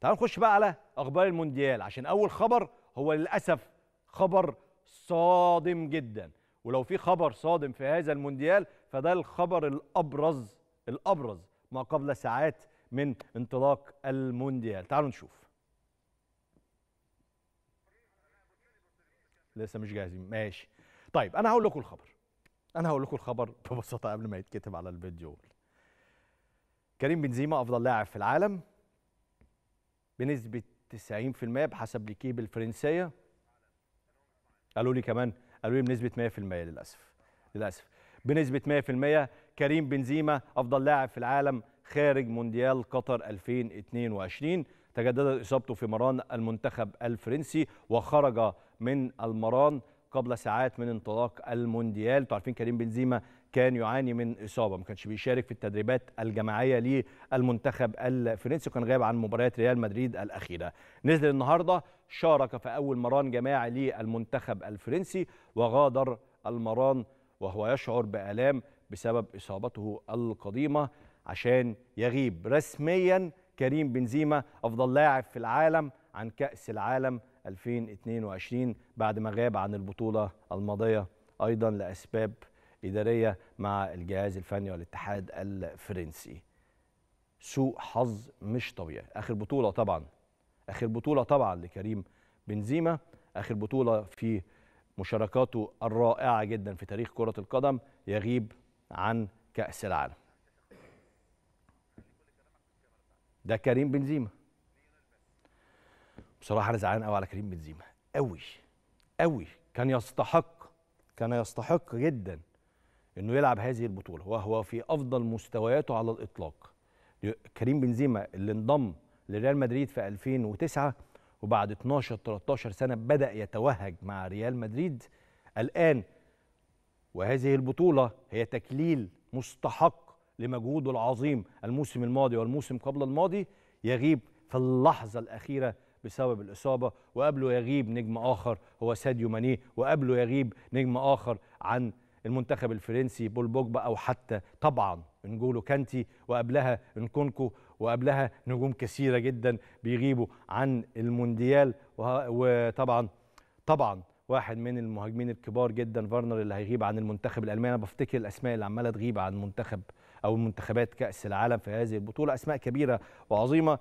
تعالوا نخش بقى على اخبار المونديال عشان اول خبر هو للاسف خبر صادم جدا ولو في خبر صادم في هذا المونديال فده الخبر الابرز الابرز ما قبل ساعات من انطلاق المونديال تعالوا نشوف لسه مش جاهزين ماشي طيب انا هقول لكم الخبر انا هقول لكم الخبر ببساطه قبل ما يتكتب على الفيديو كريم بنزيما افضل لاعب في العالم بنسبه 90% بحسب ليكيب الفرنسيه قالوا لي كمان قالوا لي بنسبه 100% للاسف للاسف بنسبه 100% كريم بنزيما افضل لاعب في العالم خارج مونديال قطر 2022 تجددت اصابته في مران المنتخب الفرنسي وخرج من المران قبل ساعات من انطلاق المونديال انتوا عارفين كريم بنزيما كان يعاني من اصابه ما كانش بيشارك في التدريبات الجماعيه للمنتخب الفرنسي وكان غايب عن مباريات ريال مدريد الاخيره نزل النهارده شارك في اول مران جماعي للمنتخب الفرنسي وغادر المران وهو يشعر بالام بسبب اصابته القديمه عشان يغيب رسميا كريم بنزيما افضل لاعب في العالم عن كأس العالم 2022 بعد ما غاب عن البطولة الماضية أيضا لأسباب إدارية مع الجهاز الفني والاتحاد الفرنسي سوء حظ مش طبيعي آخر بطولة طبعا آخر بطولة طبعا لكريم بنزيما آخر بطولة في مشاركاته الرائعة جدا في تاريخ كرة القدم يغيب عن كأس العالم ده كريم بنزيما بصراحه انا زعلان قوي على كريم بنزيما قوي قوي كان يستحق كان يستحق جدا انه يلعب هذه البطوله وهو في افضل مستوياته على الاطلاق كريم بنزيما اللي انضم لريال مدريد في 2009 وبعد 12 13 سنه بدا يتوهج مع ريال مدريد الان وهذه البطوله هي تكليل مستحق لمجهوده العظيم الموسم الماضي والموسم قبل الماضي يغيب في اللحظه الاخيره بسبب الإصابة وقبله يغيب نجم آخر هو ساديو ماني وقبله يغيب نجم آخر عن المنتخب الفرنسي بول بوجبا أو حتى طبعا نجولو كانتي وقبلها نكونكو وقبلها نجوم كثيرة جدا بيغيبوا عن المونديال وطبعا طبعا واحد من المهاجمين الكبار جدا فارنر اللي هيغيب عن المنتخب الالماني انا بفتكر الاسماء اللي عماله تغيب عن منتخب او منتخبات كاس العالم في هذه البطوله اسماء كبيره وعظيمه